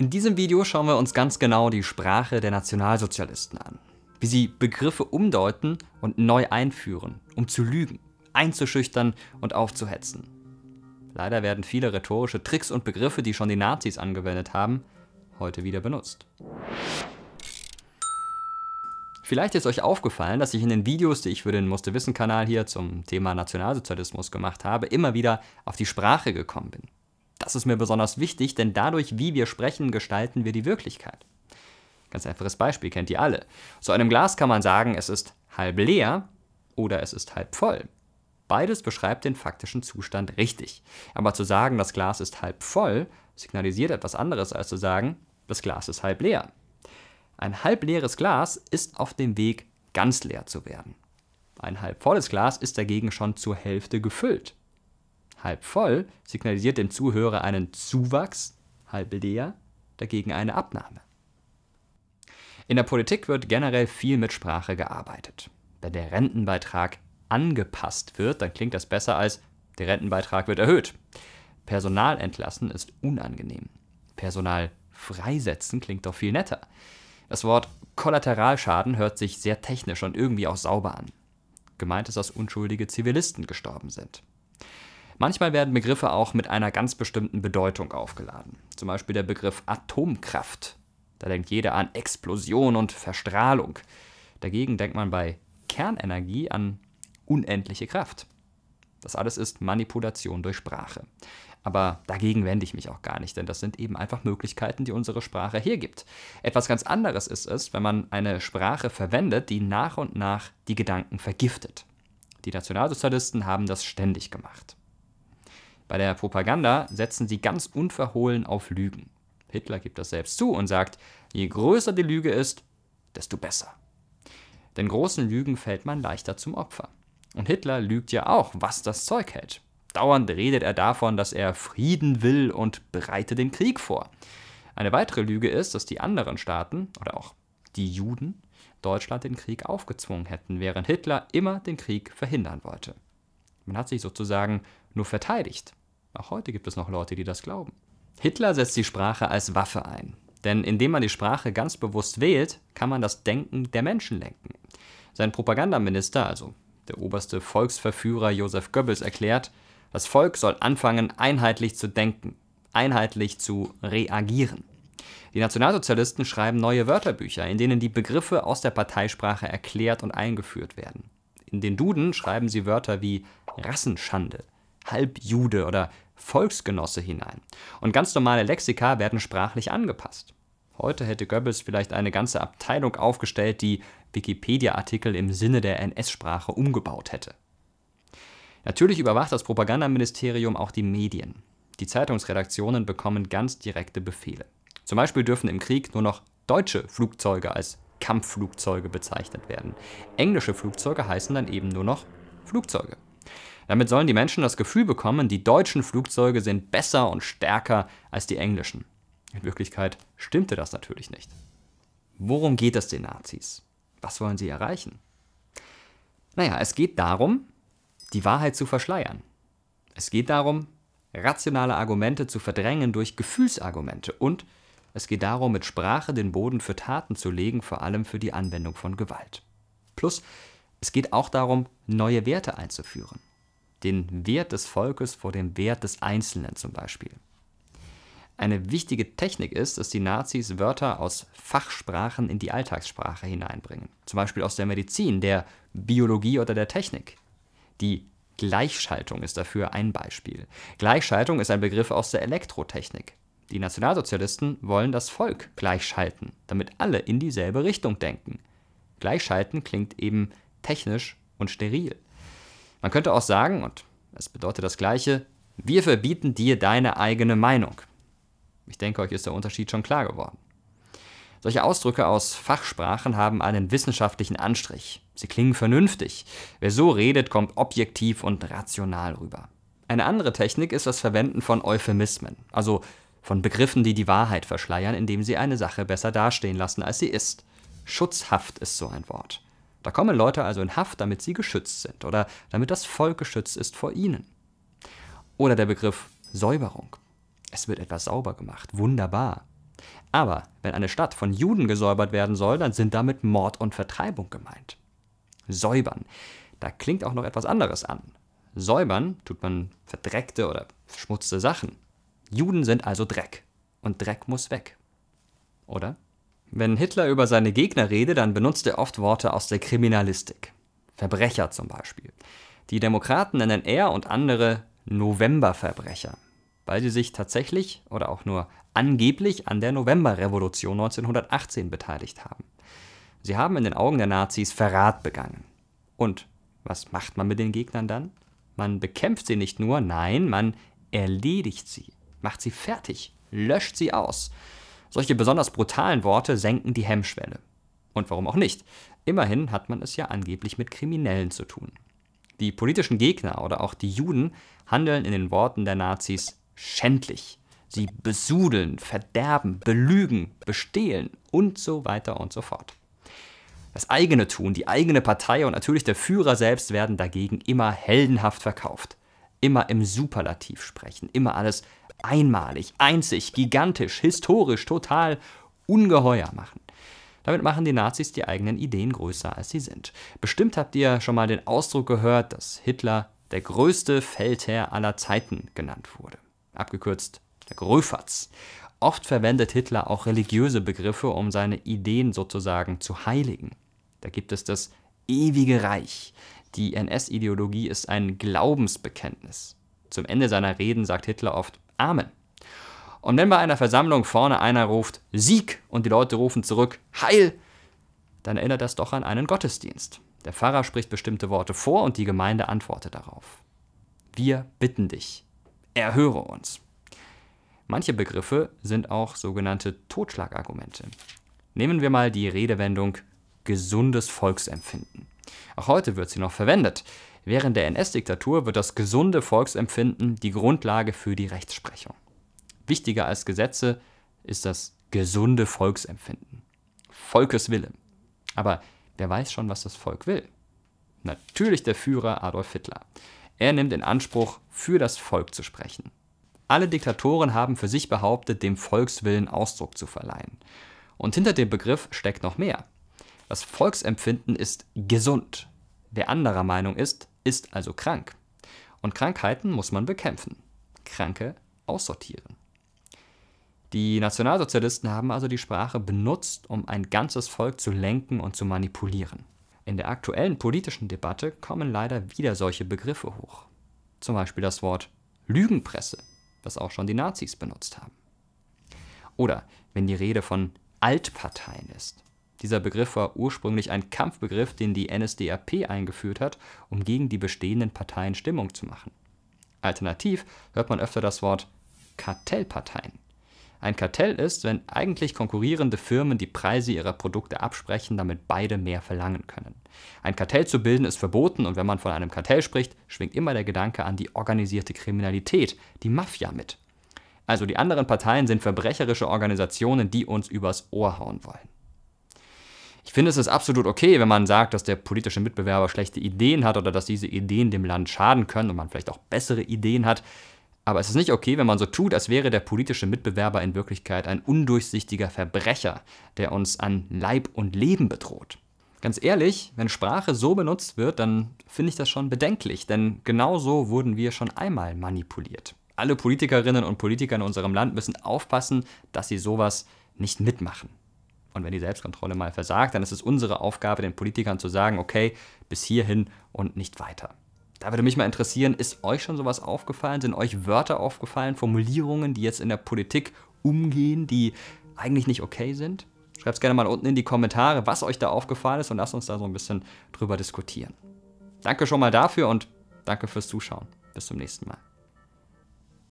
In diesem Video schauen wir uns ganz genau die Sprache der Nationalsozialisten an, wie sie Begriffe umdeuten und neu einführen, um zu lügen, einzuschüchtern und aufzuhetzen. Leider werden viele rhetorische Tricks und Begriffe, die schon die Nazis angewendet haben, heute wieder benutzt. Vielleicht ist euch aufgefallen, dass ich in den Videos, die ich für den Musste Wissen Kanal hier zum Thema Nationalsozialismus gemacht habe, immer wieder auf die Sprache gekommen bin. Das ist mir besonders wichtig, denn dadurch, wie wir sprechen, gestalten wir die Wirklichkeit. Ganz einfaches Beispiel, kennt ihr alle. Zu einem Glas kann man sagen, es ist halb leer oder es ist halb voll. Beides beschreibt den faktischen Zustand richtig. Aber zu sagen, das Glas ist halb voll, signalisiert etwas anderes als zu sagen, das Glas ist halb leer. Ein halb leeres Glas ist auf dem Weg, ganz leer zu werden. Ein halb volles Glas ist dagegen schon zur Hälfte gefüllt. Halb voll signalisiert dem Zuhörer einen Zuwachs, halb leer dagegen eine Abnahme. In der Politik wird generell viel mit Sprache gearbeitet. Wenn der Rentenbeitrag angepasst wird, dann klingt das besser als der Rentenbeitrag wird erhöht. Personal entlassen ist unangenehm. Personal freisetzen klingt doch viel netter. Das Wort Kollateralschaden hört sich sehr technisch und irgendwie auch sauber an. Gemeint ist, dass unschuldige Zivilisten gestorben sind. Manchmal werden Begriffe auch mit einer ganz bestimmten Bedeutung aufgeladen. Zum Beispiel der Begriff Atomkraft. Da denkt jeder an Explosion und Verstrahlung. Dagegen denkt man bei Kernenergie an unendliche Kraft. Das alles ist Manipulation durch Sprache. Aber dagegen wende ich mich auch gar nicht, denn das sind eben einfach Möglichkeiten, die unsere Sprache hergibt. Etwas ganz anderes ist es, wenn man eine Sprache verwendet, die nach und nach die Gedanken vergiftet. Die Nationalsozialisten haben das ständig gemacht. Bei der Propaganda setzen sie ganz unverhohlen auf Lügen. Hitler gibt das selbst zu und sagt, je größer die Lüge ist, desto besser. Denn großen Lügen fällt man leichter zum Opfer. Und Hitler lügt ja auch, was das Zeug hält. Dauernd redet er davon, dass er Frieden will und bereite den Krieg vor. Eine weitere Lüge ist, dass die anderen Staaten oder auch die Juden Deutschland den Krieg aufgezwungen hätten, während Hitler immer den Krieg verhindern wollte. Man hat sich sozusagen nur verteidigt. Auch heute gibt es noch Leute, die das glauben. Hitler setzt die Sprache als Waffe ein. Denn indem man die Sprache ganz bewusst wählt, kann man das Denken der Menschen lenken. Sein Propagandaminister, also der oberste Volksverführer Josef Goebbels, erklärt, das Volk soll anfangen, einheitlich zu denken, einheitlich zu reagieren. Die Nationalsozialisten schreiben neue Wörterbücher, in denen die Begriffe aus der Parteisprache erklärt und eingeführt werden. In den Duden schreiben sie Wörter wie Rassenschande, Halbjude oder Volksgenosse hinein. Und ganz normale Lexika werden sprachlich angepasst. Heute hätte Goebbels vielleicht eine ganze Abteilung aufgestellt, die Wikipedia-Artikel im Sinne der NS-Sprache umgebaut hätte. Natürlich überwacht das Propagandaministerium auch die Medien. Die Zeitungsredaktionen bekommen ganz direkte Befehle. Zum Beispiel dürfen im Krieg nur noch deutsche Flugzeuge als Kampfflugzeuge bezeichnet werden. Englische Flugzeuge heißen dann eben nur noch Flugzeuge. Damit sollen die Menschen das Gefühl bekommen, die deutschen Flugzeuge sind besser und stärker als die englischen. In Wirklichkeit stimmte das natürlich nicht. Worum geht es den Nazis? Was wollen sie erreichen? Naja, es geht darum, die Wahrheit zu verschleiern. Es geht darum, rationale Argumente zu verdrängen durch Gefühlsargumente und es geht darum, mit Sprache den Boden für Taten zu legen, vor allem für die Anwendung von Gewalt. Plus, es geht auch darum, neue Werte einzuführen den Wert des Volkes vor dem Wert des Einzelnen zum Beispiel. Eine wichtige Technik ist, dass die Nazis Wörter aus Fachsprachen in die Alltagssprache hineinbringen. Zum Beispiel aus der Medizin, der Biologie oder der Technik. Die Gleichschaltung ist dafür ein Beispiel. Gleichschaltung ist ein Begriff aus der Elektrotechnik. Die Nationalsozialisten wollen das Volk gleichschalten, damit alle in dieselbe Richtung denken. Gleichschalten klingt eben technisch und steril. Man könnte auch sagen, und es bedeutet das Gleiche, wir verbieten dir deine eigene Meinung. Ich denke, euch ist der Unterschied schon klar geworden. Solche Ausdrücke aus Fachsprachen haben einen wissenschaftlichen Anstrich. Sie klingen vernünftig. Wer so redet, kommt objektiv und rational rüber. Eine andere Technik ist das Verwenden von Euphemismen, also von Begriffen, die die Wahrheit verschleiern, indem sie eine Sache besser dastehen lassen, als sie ist. Schutzhaft ist so ein Wort. Da kommen Leute also in Haft, damit sie geschützt sind oder damit das Volk geschützt ist vor ihnen. Oder der Begriff Säuberung. Es wird etwas sauber gemacht. Wunderbar. Aber wenn eine Stadt von Juden gesäubert werden soll, dann sind damit Mord und Vertreibung gemeint. Säubern. Da klingt auch noch etwas anderes an. Säubern tut man verdreckte oder verschmutzte Sachen. Juden sind also Dreck. Und Dreck muss weg. Oder? Wenn Hitler über seine Gegner rede, dann benutzt er oft Worte aus der Kriminalistik. Verbrecher zum Beispiel. Die Demokraten nennen er und andere Novemberverbrecher, weil sie sich tatsächlich oder auch nur angeblich an der Novemberrevolution 1918 beteiligt haben. Sie haben in den Augen der Nazis Verrat begangen. Und was macht man mit den Gegnern dann? Man bekämpft sie nicht nur, nein, man erledigt sie, macht sie fertig, löscht sie aus. Solche besonders brutalen Worte senken die Hemmschwelle. Und warum auch nicht? Immerhin hat man es ja angeblich mit Kriminellen zu tun. Die politischen Gegner oder auch die Juden handeln in den Worten der Nazis schändlich. Sie besudeln, verderben, belügen, bestehlen und so weiter und so fort. Das eigene Tun, die eigene Partei und natürlich der Führer selbst werden dagegen immer heldenhaft verkauft. Immer im Superlativ sprechen, immer alles einmalig, einzig, gigantisch, historisch, total ungeheuer machen. Damit machen die Nazis die eigenen Ideen größer, als sie sind. Bestimmt habt ihr schon mal den Ausdruck gehört, dass Hitler der größte Feldherr aller Zeiten genannt wurde. Abgekürzt der Gröfatz. Oft verwendet Hitler auch religiöse Begriffe, um seine Ideen sozusagen zu heiligen. Da gibt es das ewige Reich. Die NS-Ideologie ist ein Glaubensbekenntnis. Zum Ende seiner Reden sagt Hitler oft, Amen. Und wenn bei einer Versammlung vorne einer ruft Sieg und die Leute rufen zurück Heil, dann erinnert das doch an einen Gottesdienst. Der Pfarrer spricht bestimmte Worte vor und die Gemeinde antwortet darauf. Wir bitten dich, erhöre uns. Manche Begriffe sind auch sogenannte Totschlagargumente. Nehmen wir mal die Redewendung gesundes Volksempfinden. Auch heute wird sie noch verwendet. Während der NS-Diktatur wird das gesunde Volksempfinden die Grundlage für die Rechtsprechung. Wichtiger als Gesetze ist das gesunde Volksempfinden. Volkeswille. Aber wer weiß schon, was das Volk will? Natürlich der Führer Adolf Hitler. Er nimmt in Anspruch, für das Volk zu sprechen. Alle Diktatoren haben für sich behauptet, dem Volkswillen Ausdruck zu verleihen. Und hinter dem Begriff steckt noch mehr. Das Volksempfinden ist gesund. Wer anderer Meinung ist, ist also krank. Und Krankheiten muss man bekämpfen. Kranke aussortieren. Die Nationalsozialisten haben also die Sprache benutzt, um ein ganzes Volk zu lenken und zu manipulieren. In der aktuellen politischen Debatte kommen leider wieder solche Begriffe hoch. Zum Beispiel das Wort Lügenpresse, das auch schon die Nazis benutzt haben. Oder wenn die Rede von Altparteien ist. Dieser Begriff war ursprünglich ein Kampfbegriff, den die NSDAP eingeführt hat, um gegen die bestehenden Parteien Stimmung zu machen. Alternativ hört man öfter das Wort Kartellparteien. Ein Kartell ist, wenn eigentlich konkurrierende Firmen die Preise ihrer Produkte absprechen, damit beide mehr verlangen können. Ein Kartell zu bilden ist verboten und wenn man von einem Kartell spricht, schwingt immer der Gedanke an die organisierte Kriminalität, die Mafia mit. Also die anderen Parteien sind verbrecherische Organisationen, die uns übers Ohr hauen wollen. Ich finde, es ist absolut okay, wenn man sagt, dass der politische Mitbewerber schlechte Ideen hat oder dass diese Ideen dem Land schaden können und man vielleicht auch bessere Ideen hat. Aber es ist nicht okay, wenn man so tut, als wäre der politische Mitbewerber in Wirklichkeit ein undurchsichtiger Verbrecher, der uns an Leib und Leben bedroht. Ganz ehrlich, wenn Sprache so benutzt wird, dann finde ich das schon bedenklich, denn genau so wurden wir schon einmal manipuliert. Alle Politikerinnen und Politiker in unserem Land müssen aufpassen, dass sie sowas nicht mitmachen. Und wenn die Selbstkontrolle mal versagt, dann ist es unsere Aufgabe, den Politikern zu sagen, okay, bis hierhin und nicht weiter. Da würde mich mal interessieren, ist euch schon sowas aufgefallen? Sind euch Wörter aufgefallen, Formulierungen, die jetzt in der Politik umgehen, die eigentlich nicht okay sind? Schreibt es gerne mal unten in die Kommentare, was euch da aufgefallen ist und lasst uns da so ein bisschen drüber diskutieren. Danke schon mal dafür und danke fürs Zuschauen. Bis zum nächsten Mal.